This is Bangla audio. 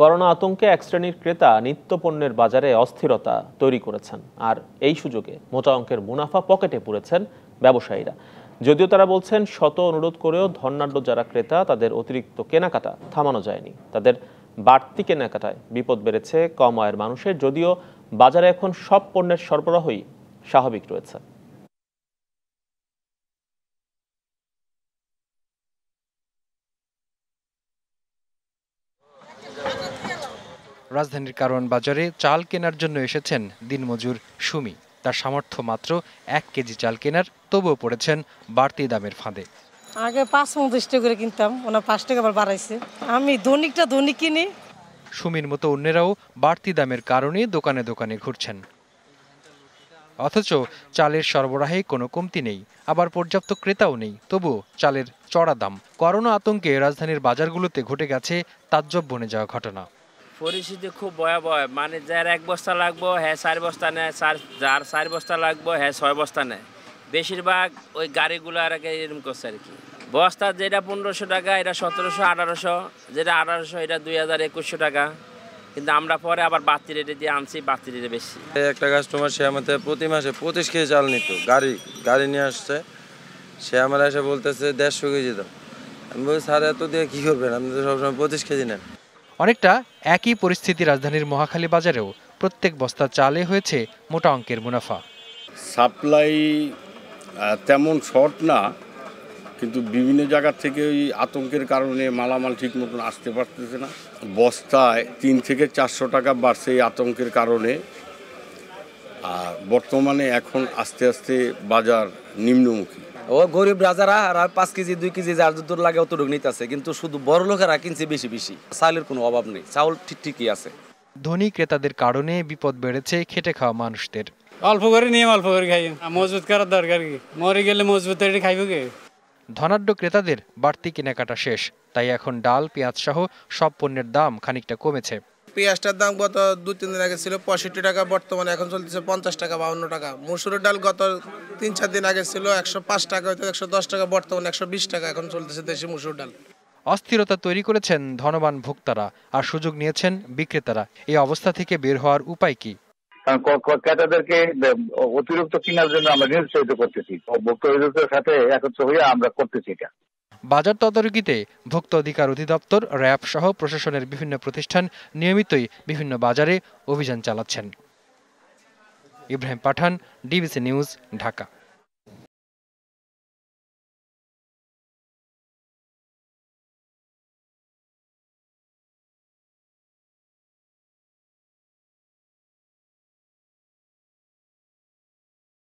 করোনা আতঙ্কে এক শ্রেণীর ক্রেতা নিত্যপণ্যের বাজারে অস্থিরতা তৈরি করেছেন আর এই সুযোগে মোটা অঙ্কের মুনাফা পকেটে পুরেছেন ব্যবসায়ীরা যদিও তারা বলছেন শত অনুরোধ করেও ধর্নাঢ্য যারা ক্রেতা তাদের অতিরিক্ত কেনাকাটা থামানো যায়নি তাদের বাড়তি কেনাকাটায় বিপদ বেড়েছে কম আয়ের মানুষের যদিও বাজারে এখন সব পণ্যের সরবরাহই স্বাভাবিক রয়েছে রাজধানীর কারণ বাজারে চাল কেনার জন্য এসেছেন দিনমজুর সুমি তার সামর্থ্য মাত্র এক কেজি চাল কেনার তবুও পড়েছেন বাড়তি দামের ফাঁদে আগে পাঁচ পঞ্চাশ টাকা করে কিনতাম ওনার পাঁচ টাকা আবার বাড়াইছে আমি দৈনিকটা দৈনিক কিনি সুমির মতো অন্যেরাও বাড়তি দামের কারণে দোকানে দোকানে ঘুরছেন অথচ চালের সরবরাহে কোনো কমতি নেই আবার পর্যাপ্ত ক্রেতাও নেই তবু চালের চড়া দাম করোনা আতঙ্কে রাজধানীর বাজারগুলোতে ঘটে গেছে তাজ্জব বনে যাওয়া ঘটনা পরিস্থিতি খুব ভয়াবহ মানে যার এক বস্তা লাগবো হ্যাঁ চার বস্তা নেয় চার যার চার বস্তা লাগবো হ্যাঁ ছয় বস্তা নেয় বেশিরভাগ ওই গাড়িগুলো আর কি এরকম করছে আর কি বস্তা যেটা পনেরোশো টাকা এটা সতেরোশো আঠারোশো যেটা আঠারোশো এটা দুই হাজার একুশশো টাকা কিন্তু আমরা পরে আবার বাতি রেটে দিয়ে আনছি বাতি রেটে বেশি একটা কাস্টমার সে আমাদের প্রতি মাসে পঁচিশ কেজি চাল নিত গাড়ি গাড়ি নিয়ে আসছে সে আমার এসে বলতেছে দেড়শো কেজি দাও আমি বলছি স্যার এত দিয়ে কী করবেন আপনি তো সবসময় পঁচিশ কেজি নেন অনেকটা একই পরিস্থিতি রাজধানীর মহাখালী বাজারেও প্রত্যেক বস্তা চালে হয়েছে মোটা অঙ্কের মুনাফা সাপ্লাই তেমন শর্ট না কিন্তু বিভিন্ন জায়গা থেকে ওই আতঙ্কের কারণে মালামাল ঠিক মতন আসতে পারতেছে না বস্তায় তিন থেকে চারশো টাকা বাড়ছে এই আতঙ্কের কারণে আর বর্তমানে এখন আস্তে আস্তে বাজার নিম্নমুখী ও গরিব রাজারা আর পাঁচ কেজি দুই কেজি যার দূর লাগে অতটুকু নিতে আছে কিন্তু শুধু বড় লোকেরা কিনছে বেশি বেশি চাউলের কোনো অভাব নেই চাউল ঠিক ঠিকই আছে ধনী ক্রেতাদের কারণে বিপদ বেড়েছে খেটে খাওয়া মানুষদের অল্প করে নিয়ে অল্প করে খাই মজবুত করার দরকার কি মরে গেলে মজবুত খাইব কে ধনাঢ্য ক্রেতাদের বাড়তি কেনাকাটা শেষ তাই এখন ডাল পেঁয়াজ সহ সব পণ্যের দাম খানিকটা কমেছে পেঁয়াজটার দাম গত দু তিন দিন আগে ছিল পঁয়ষট্টি টাকা বর্তমানে এখন চলতেছে পঞ্চাশ টাকা বাউন্ন টাকা মুসুরের ডাল গত তিন চার দিন আগে ছিল একশো পাঁচ টাকা হয়তো একশো দশ টাকা বর্তমানে একশো বিশ টাকা এখন চলতেছে দেশি মুসুর ডাল অস্থিরতা তৈরি করেছেন ধনবান ভোক্তারা আর সুযোগ নিয়েছেন বিক্রেতারা এই অবস্থা থেকে বের হওয়ার উপায় কি ক্রেতাদেরকে অতিরিক্ত কেনার জন্য আমরা নিরুৎসাহিত করতেছি ভোক্তা সাথে একত্র হয়ে আমরা করতেছি এটা বাজার তদারকিতে ভোক্ত অধিকার অধিদপ্তর র্যাব সহ প্রশাসনের বিভিন্ন প্রতিষ্ঠান নিয়মিতই বিভিন্ন বাজারে অভিযান চালাচ্ছেন ইব্রাহিম পাঠান ডিবিসি নিউজ ঢাকা